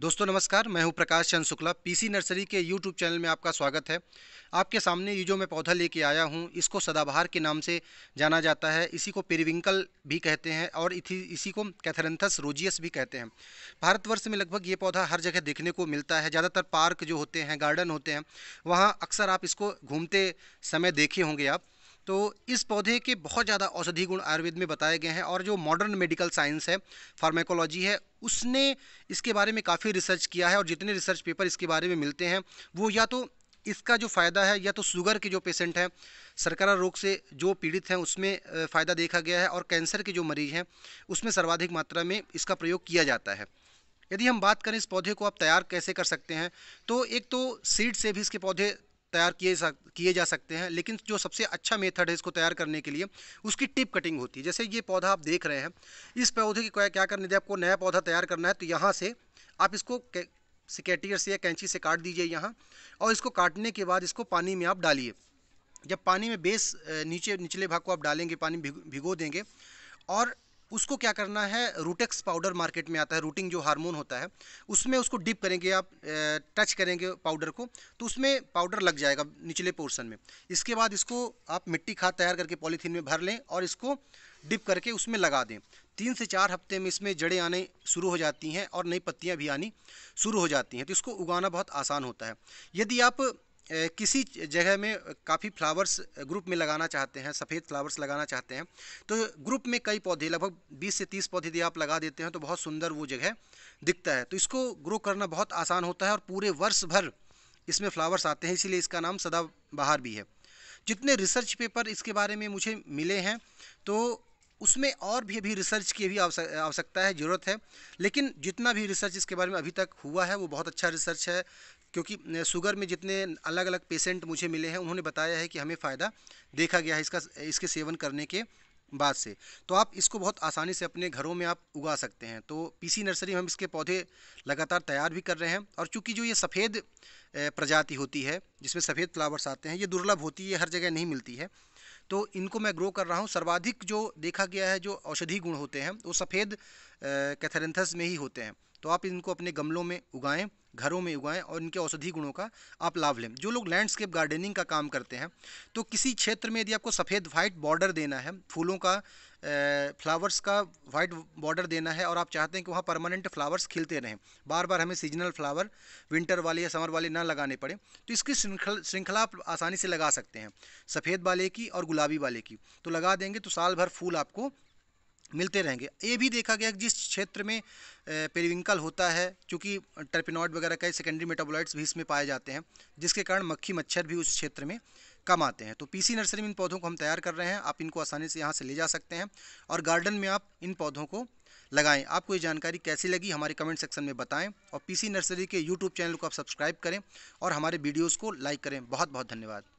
दोस्तों नमस्कार मैं हूं प्रकाश चंद शुक्ला पीसी नर्सरी के यूट्यूब चैनल में आपका स्वागत है आपके सामने ये जो मैं पौधा लेके आया हूं इसको सदाबहार के नाम से जाना जाता है इसी को पेरिविंकल भी कहते हैं और इसी को कैथरेंथस रोजियस भी कहते हैं भारतवर्ष में लगभग ये पौधा हर जगह देखने को मिलता है ज़्यादातर पार्क जो होते हैं गार्डन होते हैं वहाँ अक्सर आप इसको घूमते समय देखे होंगे आप तो इस पौधे के बहुत ज़्यादा औषधि गुण आयुर्वेद में बताए गए हैं और जो मॉडर्न मेडिकल साइंस है फार्मेकोलॉजी है उसने इसके बारे में काफ़ी रिसर्च किया है और जितने रिसर्च पेपर इसके बारे में मिलते हैं वो या तो इसका जो फ़ायदा है या तो शुगर के जो पेशेंट हैं सरकारा रोग से जो पीड़ित हैं उसमें फ़ायदा देखा गया है और कैंसर के जो मरीज हैं उसमें सर्वाधिक मात्रा में इसका प्रयोग किया जाता है यदि हम बात करें इस पौधे को आप तैयार कैसे कर सकते हैं तो एक तो सीड से भी इसके पौधे तैयार किए किए जा सकते हैं लेकिन जो सबसे अच्छा मेथड है इसको तैयार करने के लिए उसकी टिप कटिंग होती है जैसे ये पौधा आप देख रहे हैं इस पौधे की क्या करने दें आपको नया पौधा तैयार करना है तो यहाँ से आप इसको सिकेटियर से या कैंची से काट दीजिए यहाँ और इसको काटने के बाद इसको पानी में आप डालिए जब पानी में बेस नीचे निचले भाग को आप डालेंगे पानी भिगो देंगे और उसको क्या करना है रूटेक्स पाउडर मार्केट में आता है रूटिंग जो हार्मोन होता है उसमें उसको डिप करेंगे आप टच करेंगे पाउडर को तो उसमें पाउडर लग जाएगा निचले पोर्शन में इसके बाद इसको आप मिट्टी खाद तैयार करके पॉलीथीन में भर लें और इसको डिप करके उसमें लगा दें तीन से चार हफ्ते में इसमें जड़ें आने शुरू हो जाती हैं और नई पत्तियां भी आनी शुरू हो जाती हैं तो इसको उगाना बहुत आसान होता है यदि आप किसी जगह में काफ़ी फ्लावर्स ग्रुप में लगाना चाहते हैं सफ़ेद फ्लावर्स लगाना चाहते हैं तो ग्रुप में कई पौधे लगभग 20 से 30 पौधे यदि आप लगा देते हैं तो बहुत सुंदर वो जगह दिखता है तो इसको ग्रो करना बहुत आसान होता है और पूरे वर्ष भर इसमें फ्लावर्स आते हैं इसीलिए इसका नाम सदाबहार भी है जितने रिसर्च पेपर इसके बारे में मुझे मिले हैं तो उसमें और भी अभी रिसर्च की भी आवश्यकता है ज़रूरत है लेकिन जितना भी रिसर्च इसके बारे में अभी तक हुआ है वो बहुत अच्छा रिसर्च है क्योंकि शुगर में जितने अलग अलग पेशेंट मुझे मिले हैं उन्होंने बताया है कि हमें फ़ायदा देखा गया है इसका इसके सेवन करने के बाद से तो आप इसको बहुत आसानी से अपने घरों में आप उगा सकते हैं तो पीसी नर्सरी में हम इसके पौधे लगातार तैयार भी कर रहे हैं और चूंकि जो ये सफ़ेद प्रजाति होती है जिसमें सफ़ेद फ्लावर्स आते हैं ये दुर्लभ होती है हर जगह नहीं मिलती है तो इनको मैं ग्रो कर रहा हूँ सर्वाधिक जो देखा गया है जो औषधि गुण होते हैं वो सफ़ेद कैथरेंथस में ही होते हैं तो आप इनको अपने गमलों में उगाएं घरों में उगाएं और इनके औषधि गुणों का आप लाभ लें जो लोग लैंडस्केप गार्डनिंग का काम करते हैं तो किसी क्षेत्र में यदि आपको सफ़ेद वाइट बॉर्डर देना है फूलों का फ्लावर्स का वाइट बॉर्डर देना है और आप चाहते हैं कि वहाँ परमानेंट फ्लावर्स खिलते रहें बार बार हमें सीजनल फ्लावर विंटर वाले या समर वाले ना लगाने पड़े तो इसकी श्रृंखला श्रृंखला आप आसानी से लगा सकते हैं सफ़ेद वाले की और गुलाबी वाले की तो लगा देंगे तो साल भर फूल आपको मिलते रहेंगे ये भी देखा गया कि जिस क्षेत्र में पेरिविंकल होता है क्योंकि टर्पिनॉइड वगैरह कई सेकेंडरी मेटाबोलाइट्स भी इसमें पाए जाते हैं जिसके कारण मक्खी मच्छर भी उस क्षेत्र में कम आते हैं तो पीसी नर्सरी में इन पौधों को हम तैयार कर रहे हैं आप इनको आसानी से यहाँ से ले जा सकते हैं और गार्डन में आप इन पौधों को लगाएं आपको ये जानकारी कैसी लगी हमारे कमेंट सेक्शन में बताएं और पीसी नर्सरी के यूट्यूब चैनल को आप सब्सक्राइब करें और हमारे वीडियोज़ को लाइक करें बहुत बहुत धन्यवाद